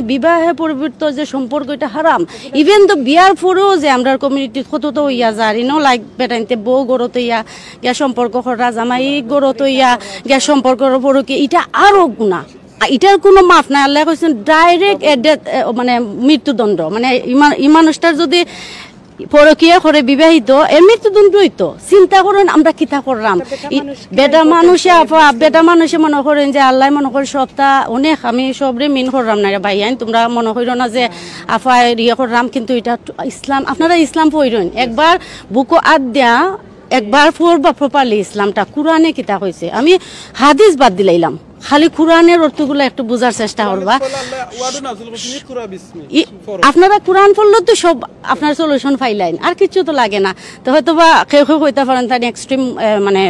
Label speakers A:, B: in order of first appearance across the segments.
A: আপনি মানে বিবাহে পরিবৃত্ত যে সম্পর্ক এটা হারাম ইভেন তো বিয়ার পরেও যে আমরা কমিউনিটি কত ইয়া যার ইনো লাইক বেটাইতে বউ গড়ত ইয়া গ্যাস সম্পর্ক হরা জামাই গড়ত ইয়া গ্যাস সম্পর্কর কি এটা আরও গুণা এটার কোনো মাফ নাই আল্লাহ কৈছেন ডাইরেক্ট মানে মৃত্যুদণ্ড মানে ইমান মানুষটার যদি পরকিয়া করে বিবাহিত এমনি তো তো চিন্তা করেন আমরা কিতা করলাম বেটা মানুষে বেটা মানুষে মনে করেন যে আল্লাহ মনে করেন সবটা অনেক আমি সবরে মিন করলাম না ভাই আইন তোমরা মনে করো না যে আফা ইয়ে করলাম কিন্তু এটা ইসলাম আপনারা ইসলাম পড়েন একবার বুকো আদ দেয়া একবার ফোর বা প্রপারলি ইসলামটা কোরআনে কিতা হয়েছে আমি হাদিস বাদ দিলাইলাম খালি কোরআনের অর্থগুলো একটু বোঝার চেষ্টা করবা আপনারা কোরআন পড়লে তো সব আপনার সলিউশন ফাইলাইন আর কিছু তো লাগে না তো হয়তো বা কেউ কেউ কইতে পারেন তার এক্সট্রিম মানে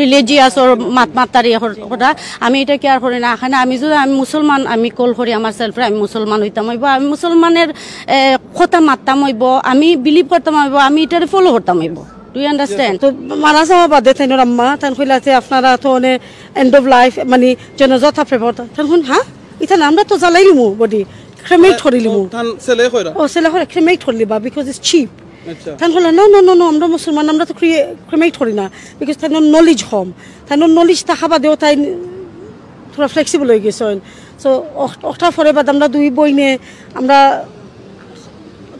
A: রিলিজিয়াস ওর মাতমাত্তারি কথা আমি এটা কেয়ার করি না এখানে আমি যদি আমি মুসলমান আমি কল করি আমার সেলফে আমি মুসলমান হইতাম হইব আমি মুসলমানের কথা মাততাম হইব আমি বিলিভ করতাম হইব আমি এটার
B: ফলো করতাম হইব ডু ইউ আন্ডারস্ট্যান্ড তো মারা যাওয়া বাদে তাই আম্মা তান কইলাতে আপনারা তো অনে এন্ড অফ লাইফ মানে যেন যথা প্রেফার তান কোন হ্যাঁ ইথান আমরা তো জ্বালাইলিমু বডি ক্রেমেট করিলিমু
C: তান ছেলে কইরা
B: ও ছেলে কইরা ক্রেমেট করলিবা বিকজ ইটস চিপ তাই হলো না না না আমরা মুসলমান আমরা তো ক্রিমেট করি না বিকজ তাই নলেজ হম তাই নলেজ থাকা বাদেও তাই থোড়া ফ্লেক্সিবল হয়ে গেছে সো অক্টা ফরে বাদ আমরা দুই বইনে আমরা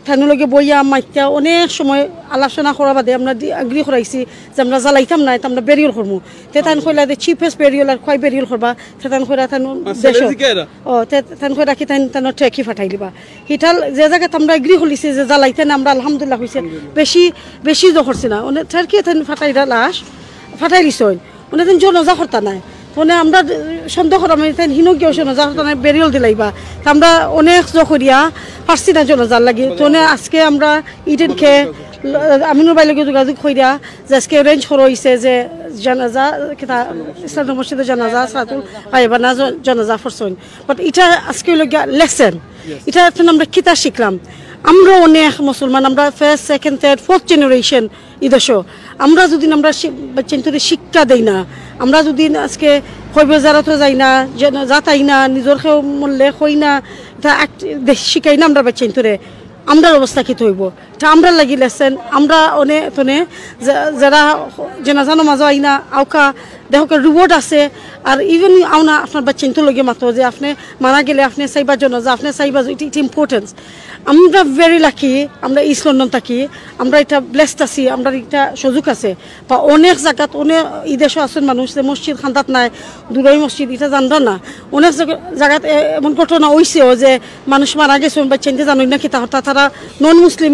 B: ঠানুলকে বইয়া মাইকা অনেক সময় আলোচনা করা বাদে আমরা আগ্রি করাইছি যে আমরা জ্বালাইতাম না আমরা বেরিয়ল করবো তেতান কইলা যে বেরিয়ল আর কয় বেরিয়ল করবা তেতান কইরা থান আচ্ছা, দেশ ও তেতান কইরা কি তান তানো ঠেকি ফাটাই দিবা হিটাল যে জায়গাতে আমরা আগ্রি হলিছি যে জ্বালাইতেন আমরা আলহামদুলিল্লাহ হয়েছে বেশি বেশি জহরছি না অনেক ঠেকি থান ফাটাই লাশ ফাটাই দিছ অনেক জন জনজা করতা নাই মানে আমরা সন্দেহ করাম মানে হিনো কেউ শোনো যার তানে বেরিয়ল দিলাইবা আমরা অনেক জখরিয়া পারছি না জন্য যার লাগে তো আজকে আমরা খে খেয়ে আমিনুর লগে যোগাযোগ করিয়া যে আজকে রেঞ্জ হরইছে যে জানাজা কেতা ইসলাম মসজিদে জানাজা সাতু আইবা না জানাজা ফরসইন বাট এটা আজকে লগিয়া লেসেন এটা আমরা কিতা শিখলাম আমরা অনেক মুসলমান আমরা first second third fourth generation ইদেশ আমরা যদি আমরা বাচ্চান্তরে শিক্ষা দেই না আমরা যদি আজকে খৈবজারাতো যাই না যাতাই না নিজের মূল্যে খই না তা শিখাই না আমরা বাচ্চা তোরে আমরার অবস্থা কি হইব আমরা লাগি লেছেন আমরা অনে তনে যারা জেনাজা নমাজ মাজো আইনা আউকা দেহকে রুবট আছে আর ইভেন আউনা আপনার বা তো লগে মাতো যে আপনি মারা গেলে আপনি জন্য যে আপনি চাইবা ইট ইট ইম্পর্টেন্স আমরা ভেরি লাকি আমরা ইস্ট লন্ডন থাকি আমরা এটা ব্লেসড আছি আমরা এটা সুযোগ আছে বা অনেক জায়গাত অনেক দেশও আছেন মানুষ যে মসজিদ খান্দাত নাই দুরাই মসজিদ এটা জানবা না অনেক জায়গাত এমন ঘটনা হয়েছেও যে মানুষ মারা গেছে চিন্তা জানো না কি তারা নন মুসলিম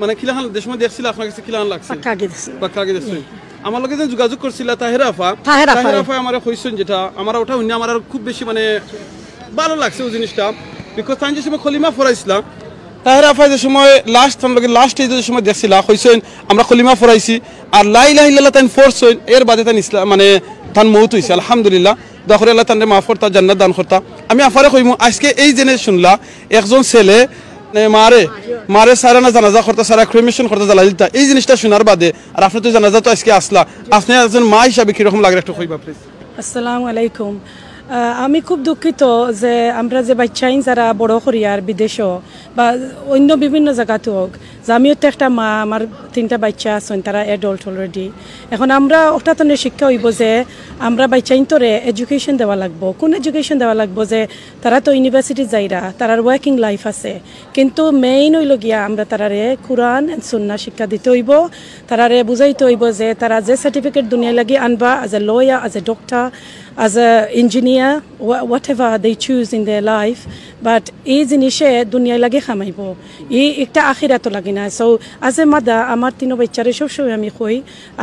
C: মানে খিলাহান যে সময় দেখছিল আপনার কাছে খিলাহান লাগছে পাক্কা আগে দেখছি হ্যাঁ। আমার লগে যে যোগাযোগ করছিল তাহের আফা তাহের আফা তাহের হ্যাঁ। আফা আমার কইছেন যেটা আমার ওটা অন্য আমার খুব বেশি মানে ভালো লাগছে ওই জিনিসটা বিকজ তাই যে সময় খলিমা ফরাইছিলাম তাহের আফা যে সময় লাস্ট আমার লগে লাস্ট এই যে সময় দেখছিল কইছেন আমরা খলিমা ফরাইছি আর লাই লাই লাল্লাহ তাই ফোর্স হইন এর বাদে তাই ইসলাম মানে তান মৌত হয়েছে আলহামদুলিল্লাহ দখরে আল্লাহ তান মাফ করতা জান্নাত দান করতা আমি আফারে কইমু আজকে এই জেনে শুনলা একজন ছেলে মারে মারে সারা না জানাজা করতে সারা ক্রিমিশন করতে জ্বালা দিতা এই জিনিসটা শোনার বাদে আর আপনি তো জানাজা তো আজকে আসলা আপনি একজন মা হিসাবে কিরকম লাগে একটু কইবা প্লিজ
D: আসসালামু আলাইকুম আমি খুব দুঃখিত যে আমরা যে বাচ্চাইন যারা বড় করি আর বিদেশও বা অন্য বিভিন্ন জায়গাতে হোক যে আমিও তো একটা মা আমার তিনটা বাচ্চা আছেন তারা অ্যাডল্ট অলরেডি এখন আমরা অর্থাৎ শিক্ষা হইব যে আমরা বাচ্চাইন তোরে এডুকেশন দেওয়া লাগবো কোন এডুকেশন দেওয়া লাগবো যে তারা তো ইউনিভার্সিটি যাইরা তারার ওয়ার্কিং লাইফ আছে কিন্তু মেইন হইল গিয়া আমরা তারারে কোরআন সুন্না শিক্ষা দিতে হইব তারারে বুঝাইতে হইব যে তারা যে সার্টিফিকেট দুনিয়া লাগি আনবা আজ a lawyer as a doctor as an engineer, wh whatever they choose in their life, but এই জিনিসে দুনিয়ায় লাগে খামাইব ই একটা আখিরাতো লাগে না সো আজে মাদা আমার তিন বাচ্চারে সবসময় আমি কই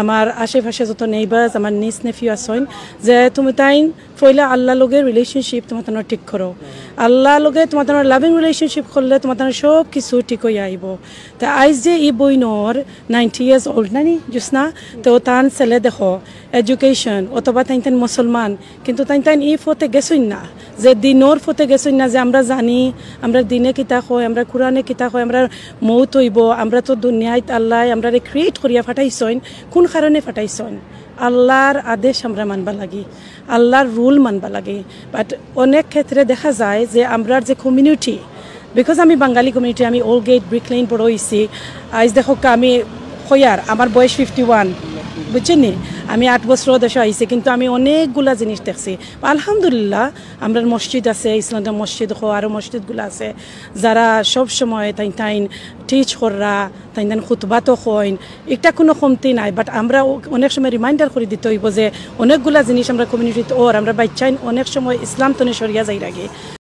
D: আমার আশেপাশে যত নেইবাজ আমার নিজ নেফিউ আসইন যে তুমি তাই ফইলা আল্লাহ লগে রিলেশনশিপ তোমার তোমার ঠিক করো আল্লাহ লগে তোমার তোমার লাভিং রিলেশনশিপ করলে তোমার তোমার সব কিছু ঠিক হয়ে আইব তা আইজ যে ই বইনর নাইনটি ইয়ার্স ওল্ড নানি না তো তান ছেলে দেখো এডুকেশন অথবা তাই তাই মুসলমান কিন্তু তাই তাই ই ফতে গেছই না যে দিনর ফতে গেছই না যে আমরা জানি আমরা দিনে কিতা হয় আমরা কোরআনে কিতা হয় আমরা মৌত হইব আমরা তো দুনিয়ায় আল্লাহ আমরা ক্রিয়েট করিয়া ফাটাইছইন কোন কারণে ফাটাইছন আল্লাহর আদেশ আমরা মানবা লাগি আল্লাহর রুল মানবা লাগে বাট অনেক ক্ষেত্রে দেখা যায় যে আমরার যে কমিউনিটি বিকজ আমি বাঙালি কমিউনিটি আমি ওল্ড গেট ব্রিকলেইন বড়ো হয়েছি আইজ দেখো আমি হইয়ার আমার বয়স ফিফটি ওয়ান বুঝছেন আমি আট বছর দেশে আইসি কিন্তু আমি অনেকগুলা জিনিস দেখছি আলহামদুলিল্লাহ আমার মসজিদ আছে ইসলামটা মসজিদ হো আরও মসজিদগুলো আছে যারা সব সময় তাই তাইন টিচ কররা তাই তাইন খুতবা তো হইন এটা কোনো কমতি নাই বাট আমরা অনেক সময় রিমাইন্ডার করে দিতে হইব যে অনেকগুলা জিনিস আমরা কমিউনিটিতে ওর আমরা বাচ্চাইন অনেক সময় ইসলাম তনে সরিয়া যাই রাখি